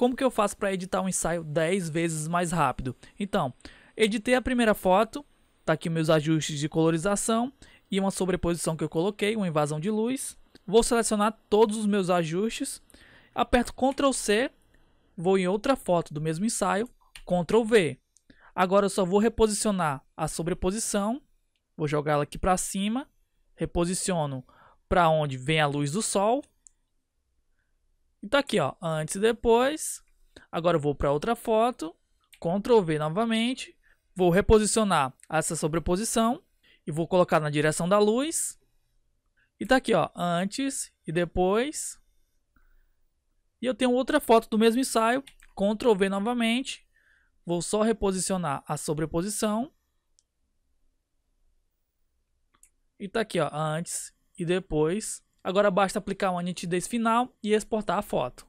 Como que eu faço para editar um ensaio 10 vezes mais rápido? Então, editei a primeira foto, tá aqui meus ajustes de colorização e uma sobreposição que eu coloquei, uma invasão de luz. Vou selecionar todos os meus ajustes, aperto Ctrl C, vou em outra foto do mesmo ensaio, Ctrl V. Agora eu só vou reposicionar a sobreposição, vou jogar ela aqui para cima, reposiciono para onde vem a luz do sol então aqui, ó, antes e depois. Agora eu vou para outra foto, Ctrl V novamente, vou reposicionar essa sobreposição e vou colocar na direção da luz. E tá aqui, ó, antes e depois. E eu tenho outra foto do mesmo ensaio, Ctrl V novamente, vou só reposicionar a sobreposição. E tá aqui, ó, antes e depois. Agora basta aplicar uma nitidez final e exportar a foto.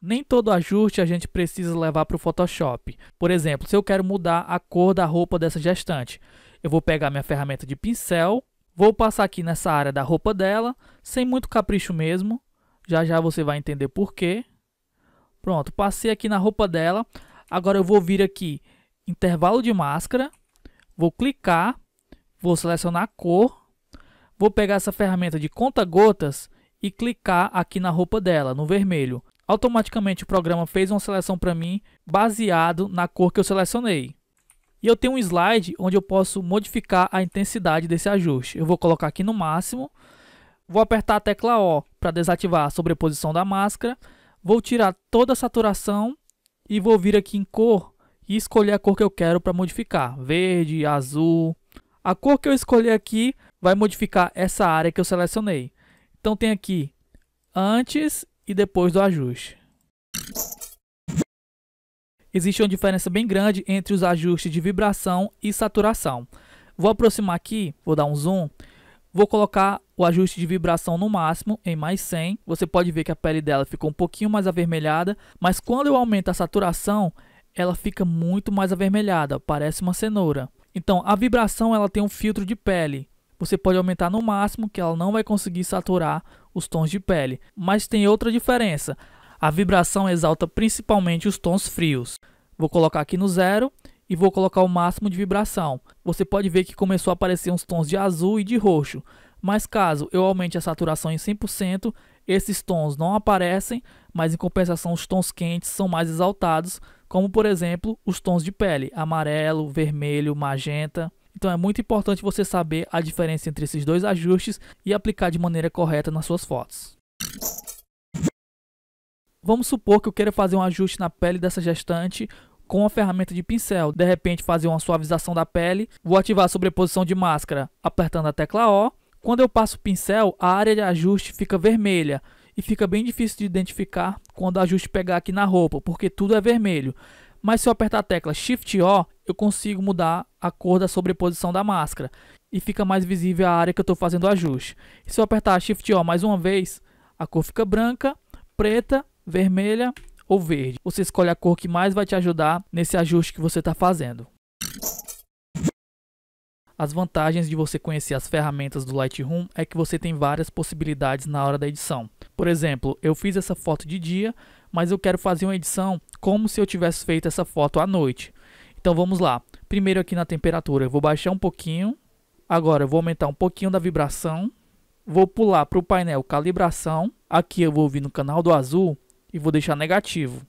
Nem todo ajuste a gente precisa levar para o Photoshop. Por exemplo, se eu quero mudar a cor da roupa dessa gestante, eu vou pegar minha ferramenta de pincel, vou passar aqui nessa área da roupa dela, sem muito capricho mesmo. Já já você vai entender por quê. Pronto, passei aqui na roupa dela. Agora eu vou vir aqui, intervalo de máscara, vou clicar, vou selecionar a cor, Vou pegar essa ferramenta de conta-gotas e clicar aqui na roupa dela, no vermelho. Automaticamente o programa fez uma seleção para mim baseado na cor que eu selecionei. E eu tenho um slide onde eu posso modificar a intensidade desse ajuste. Eu vou colocar aqui no máximo. Vou apertar a tecla O para desativar a sobreposição da máscara. Vou tirar toda a saturação e vou vir aqui em cor e escolher a cor que eu quero para modificar. Verde, azul, a cor que eu escolhi aqui vai modificar essa área que eu selecionei. Então tem aqui antes e depois do ajuste. Existe uma diferença bem grande entre os ajustes de vibração e saturação. Vou aproximar aqui, vou dar um zoom, vou colocar o ajuste de vibração no máximo, em mais 100. Você pode ver que a pele dela ficou um pouquinho mais avermelhada, mas quando eu aumento a saturação, ela fica muito mais avermelhada, parece uma cenoura. Então, a vibração ela tem um filtro de pele. Você pode aumentar no máximo que ela não vai conseguir saturar os tons de pele. Mas tem outra diferença. A vibração exalta principalmente os tons frios. Vou colocar aqui no zero e vou colocar o máximo de vibração. Você pode ver que começou a aparecer uns tons de azul e de roxo. Mas caso eu aumente a saturação em 100%, esses tons não aparecem, mas em compensação os tons quentes são mais exaltados, como por exemplo os tons de pele, amarelo, vermelho, magenta. Então é muito importante você saber a diferença entre esses dois ajustes e aplicar de maneira correta nas suas fotos. Vamos supor que eu queira fazer um ajuste na pele dessa gestante com a ferramenta de pincel, de repente fazer uma suavização da pele, vou ativar a sobreposição de máscara apertando a tecla O. Quando eu passo o pincel, a área de ajuste fica vermelha, e fica bem difícil de identificar quando o ajuste pegar aqui na roupa, porque tudo é vermelho. Mas se eu apertar a tecla Shift O, eu consigo mudar a cor da sobreposição da máscara e fica mais visível a área que eu estou fazendo o ajuste. E se eu apertar Shift O mais uma vez, a cor fica branca, preta, vermelha ou verde. Você escolhe a cor que mais vai te ajudar nesse ajuste que você está fazendo. As vantagens de você conhecer as ferramentas do Lightroom é que você tem várias possibilidades na hora da edição. Por exemplo, eu fiz essa foto de dia, mas eu quero fazer uma edição como se eu tivesse feito essa foto à noite. Então vamos lá. Primeiro aqui na temperatura, eu vou baixar um pouquinho. Agora eu vou aumentar um pouquinho da vibração. Vou pular para o painel calibração. Aqui eu vou vir no canal do azul e vou deixar negativo.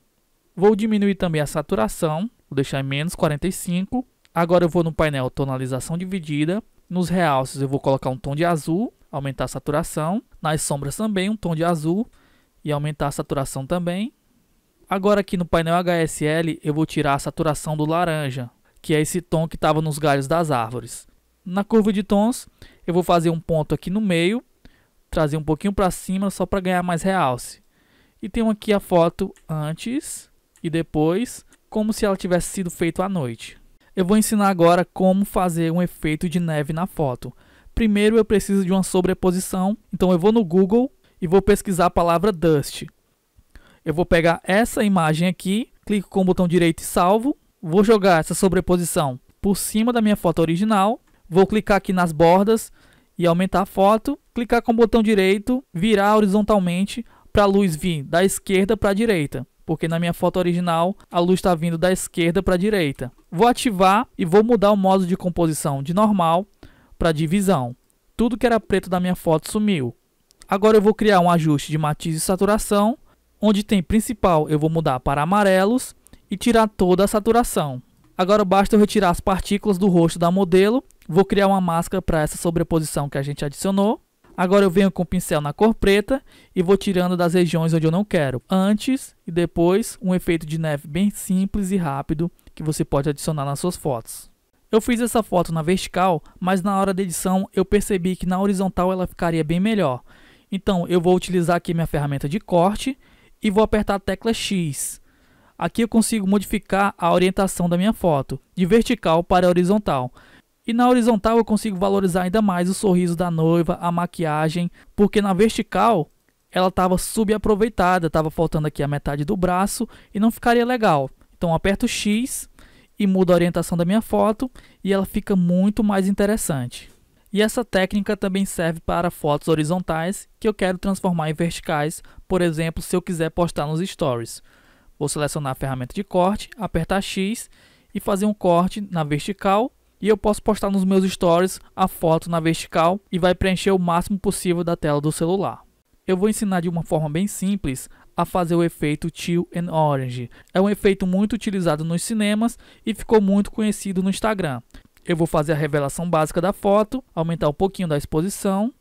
Vou diminuir também a saturação, vou deixar em menos 45 Agora eu vou no painel tonalização dividida. Nos realces eu vou colocar um tom de azul, aumentar a saturação. Nas sombras também um tom de azul e aumentar a saturação também. Agora aqui no painel HSL eu vou tirar a saturação do laranja, que é esse tom que estava nos galhos das árvores. Na curva de tons eu vou fazer um ponto aqui no meio, trazer um pouquinho para cima só para ganhar mais realce. E tenho aqui a foto antes e depois, como se ela tivesse sido feita à noite. Eu vou ensinar agora como fazer um efeito de neve na foto. Primeiro eu preciso de uma sobreposição, então eu vou no Google e vou pesquisar a palavra Dust. Eu vou pegar essa imagem aqui, clico com o botão direito e salvo. Vou jogar essa sobreposição por cima da minha foto original. Vou clicar aqui nas bordas e aumentar a foto. Clicar com o botão direito, virar horizontalmente para a luz vir da esquerda para a direita porque na minha foto original a luz está vindo da esquerda para a direita. Vou ativar e vou mudar o modo de composição de normal para divisão. Tudo que era preto da minha foto sumiu. Agora eu vou criar um ajuste de matiz e saturação, onde tem principal eu vou mudar para amarelos e tirar toda a saturação. Agora basta eu retirar as partículas do rosto da modelo, vou criar uma máscara para essa sobreposição que a gente adicionou Agora eu venho com o pincel na cor preta e vou tirando das regiões onde eu não quero. Antes e depois, um efeito de neve bem simples e rápido que você pode adicionar nas suas fotos. Eu fiz essa foto na vertical, mas na hora da edição eu percebi que na horizontal ela ficaria bem melhor. Então eu vou utilizar aqui minha ferramenta de corte e vou apertar a tecla X. Aqui eu consigo modificar a orientação da minha foto, de vertical para horizontal. E na horizontal eu consigo valorizar ainda mais o sorriso da noiva, a maquiagem, porque na vertical ela estava subaproveitada, estava faltando aqui a metade do braço e não ficaria legal. Então aperto X e mudo a orientação da minha foto e ela fica muito mais interessante. E essa técnica também serve para fotos horizontais que eu quero transformar em verticais, por exemplo, se eu quiser postar nos stories. Vou selecionar a ferramenta de corte, apertar X e fazer um corte na vertical e eu posso postar nos meus stories a foto na vertical e vai preencher o máximo possível da tela do celular. Eu vou ensinar de uma forma bem simples a fazer o efeito Teal and Orange. É um efeito muito utilizado nos cinemas e ficou muito conhecido no Instagram. Eu vou fazer a revelação básica da foto, aumentar um pouquinho da exposição,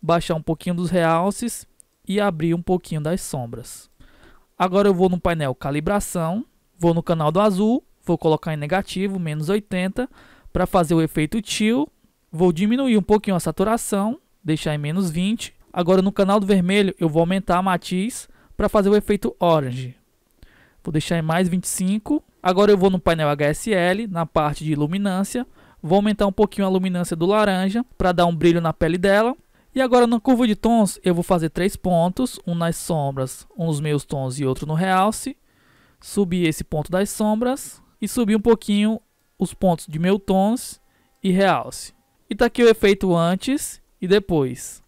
baixar um pouquinho dos realces e abrir um pouquinho das sombras. Agora eu vou no painel Calibração, vou no canal do azul, vou colocar em negativo, menos 80, para fazer o efeito tio, vou diminuir um pouquinho a saturação, deixar em menos 20. Agora no canal do vermelho eu vou aumentar a matiz para fazer o efeito orange. Vou deixar em mais 25. Agora eu vou no painel HSL, na parte de luminância. Vou aumentar um pouquinho a luminância do laranja para dar um brilho na pele dela. E agora na curva de tons eu vou fazer três pontos, um nas sombras, um nos meus tons e outro no realce. Subir esse ponto das sombras e subir um pouquinho os pontos de Meltons e realce. E tá aqui o efeito antes e depois.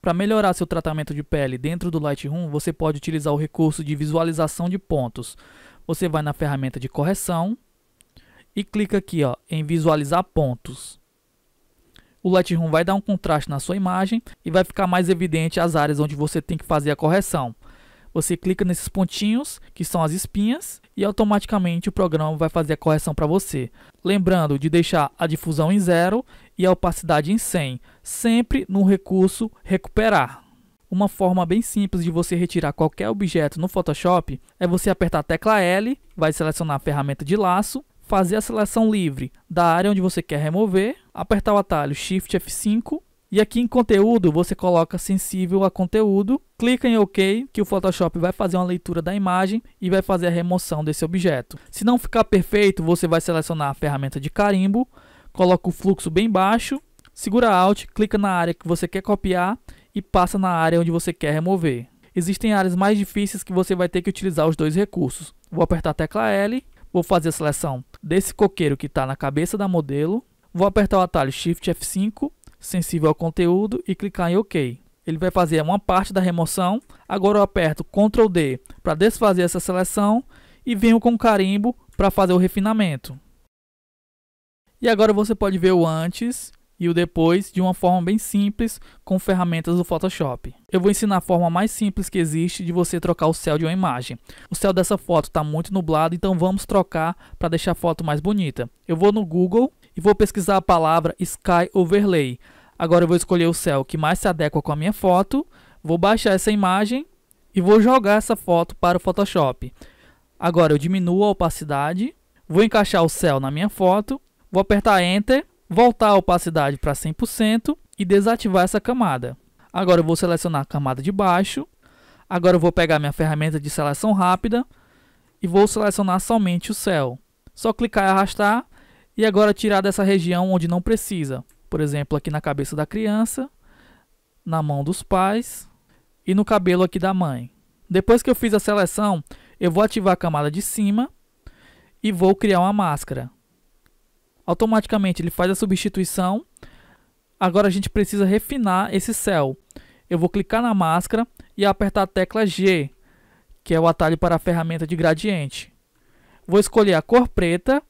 Para melhorar seu tratamento de pele dentro do Lightroom, você pode utilizar o recurso de visualização de pontos. Você vai na ferramenta de correção e clica aqui ó, em visualizar pontos. O Lightroom vai dar um contraste na sua imagem e vai ficar mais evidente as áreas onde você tem que fazer a correção. Você clica nesses pontinhos, que são as espinhas, e automaticamente o programa vai fazer a correção para você. Lembrando de deixar a difusão em zero e a opacidade em 100, sempre no recurso recuperar. Uma forma bem simples de você retirar qualquer objeto no Photoshop é você apertar a tecla L, vai selecionar a ferramenta de laço, fazer a seleção livre da área onde você quer remover, apertar o atalho Shift F5 e aqui em conteúdo, você coloca sensível a conteúdo, clica em OK, que o Photoshop vai fazer uma leitura da imagem e vai fazer a remoção desse objeto. Se não ficar perfeito, você vai selecionar a ferramenta de carimbo, coloca o fluxo bem baixo, segura Alt, clica na área que você quer copiar e passa na área onde você quer remover. Existem áreas mais difíceis que você vai ter que utilizar os dois recursos. Vou apertar a tecla L, vou fazer a seleção desse coqueiro que está na cabeça da modelo, vou apertar o atalho Shift F5 sensível ao conteúdo e clicar em OK. Ele vai fazer uma parte da remoção. Agora eu aperto Ctrl D para desfazer essa seleção e venho com o carimbo para fazer o refinamento. E agora você pode ver o antes e o depois de uma forma bem simples com ferramentas do Photoshop. Eu vou ensinar a forma mais simples que existe de você trocar o céu de uma imagem. O céu dessa foto está muito nublado, então vamos trocar para deixar a foto mais bonita. Eu vou no Google e vou pesquisar a palavra Sky Overlay. Agora eu vou escolher o céu que mais se adequa com a minha foto, vou baixar essa imagem e vou jogar essa foto para o Photoshop. Agora eu diminuo a opacidade, vou encaixar o céu na minha foto, vou apertar Enter, voltar a opacidade para 100% e desativar essa camada. Agora eu vou selecionar a camada de baixo, agora eu vou pegar minha ferramenta de seleção rápida e vou selecionar somente o céu. Só clicar e arrastar e agora tirar dessa região onde não precisa. Por exemplo, aqui na cabeça da criança, na mão dos pais e no cabelo aqui da mãe. Depois que eu fiz a seleção, eu vou ativar a camada de cima e vou criar uma máscara. Automaticamente ele faz a substituição. Agora a gente precisa refinar esse céu. Eu vou clicar na máscara e apertar a tecla G, que é o atalho para a ferramenta de gradiente. Vou escolher a cor preta.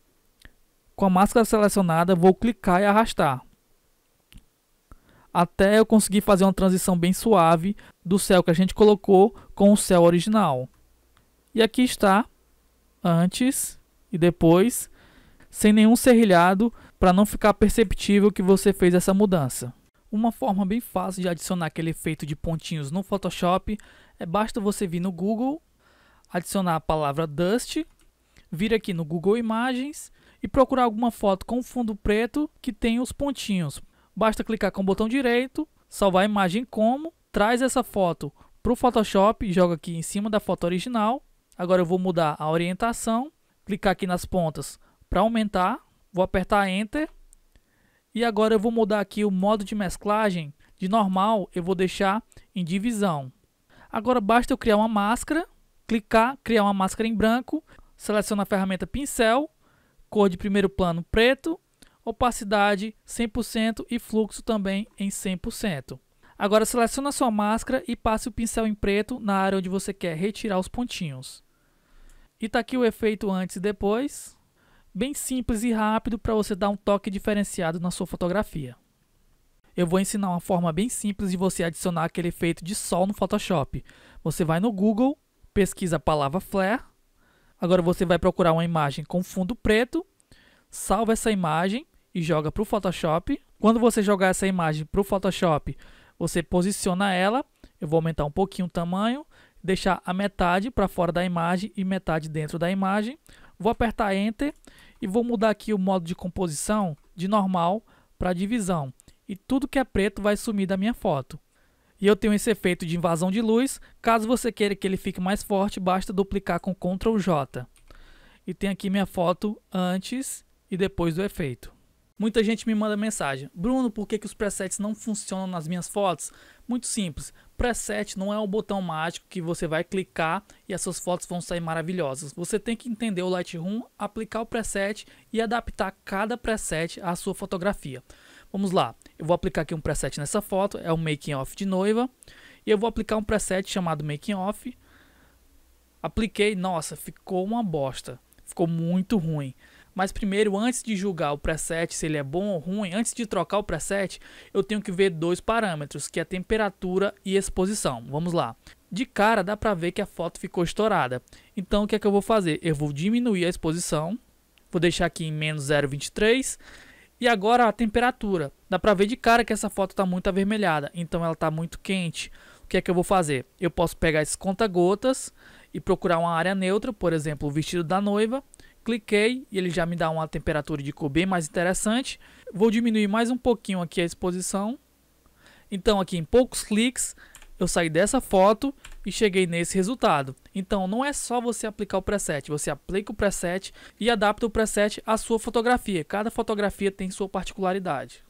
Com a máscara selecionada, vou clicar e arrastar até eu conseguir fazer uma transição bem suave do céu que a gente colocou com o céu original. E aqui está, antes e depois, sem nenhum serrilhado, para não ficar perceptível que você fez essa mudança. Uma forma bem fácil de adicionar aquele efeito de pontinhos no Photoshop é basta você vir no Google, adicionar a palavra Dust, vir aqui no Google Imagens e procurar alguma foto com fundo preto que tem os pontinhos. Basta clicar com o botão direito, salvar a imagem como, traz essa foto para o Photoshop e joga aqui em cima da foto original. Agora eu vou mudar a orientação, clicar aqui nas pontas para aumentar, vou apertar Enter. E agora eu vou mudar aqui o modo de mesclagem. De normal eu vou deixar em divisão. Agora basta eu criar uma máscara, clicar, criar uma máscara em branco, seleciona a ferramenta pincel, cor de primeiro plano preto opacidade 100% e fluxo também em 100%. Agora seleciona sua máscara e passe o pincel em preto na área onde você quer retirar os pontinhos. E tá aqui o efeito antes e depois. Bem simples e rápido para você dar um toque diferenciado na sua fotografia. Eu vou ensinar uma forma bem simples de você adicionar aquele efeito de sol no Photoshop. Você vai no Google, pesquisa a palavra flare. Agora você vai procurar uma imagem com fundo preto. Salva essa imagem e joga para o Photoshop. Quando você jogar essa imagem para o Photoshop, você posiciona ela. Eu vou aumentar um pouquinho o tamanho, deixar a metade para fora da imagem e metade dentro da imagem. Vou apertar Enter e vou mudar aqui o modo de composição de normal para divisão. E tudo que é preto vai sumir da minha foto. E eu tenho esse efeito de invasão de luz. Caso você queira que ele fique mais forte, basta duplicar com Ctrl J. E tem aqui minha foto antes e depois do efeito. Muita gente me manda mensagem: Bruno, por que, que os presets não funcionam nas minhas fotos? Muito simples. Preset não é um botão mágico que você vai clicar e as suas fotos vão sair maravilhosas. Você tem que entender o Lightroom, aplicar o preset e adaptar cada preset à sua fotografia. Vamos lá, eu vou aplicar aqui um preset nessa foto, é o Making Off de noiva. E eu vou aplicar um preset chamado Making Off. Apliquei, nossa, ficou uma bosta. Ficou muito ruim. Mas primeiro, antes de julgar o preset se ele é bom ou ruim, antes de trocar o preset, eu tenho que ver dois parâmetros, que é a temperatura e exposição. Vamos lá. De cara dá para ver que a foto ficou estourada. Então o que é que eu vou fazer? Eu vou diminuir a exposição, vou deixar aqui em menos 0,23 e agora a temperatura. Dá para ver de cara que essa foto está muito avermelhada, então ela está muito quente. O que é que eu vou fazer? Eu posso pegar esse conta-gotas e procurar uma área neutra, por exemplo, o vestido da noiva, Cliquei e ele já me dá uma temperatura de cor bem mais interessante. Vou diminuir mais um pouquinho aqui a exposição. Então aqui em poucos cliques eu saí dessa foto e cheguei nesse resultado. Então não é só você aplicar o preset, você aplica o preset e adapta o preset à sua fotografia. Cada fotografia tem sua particularidade.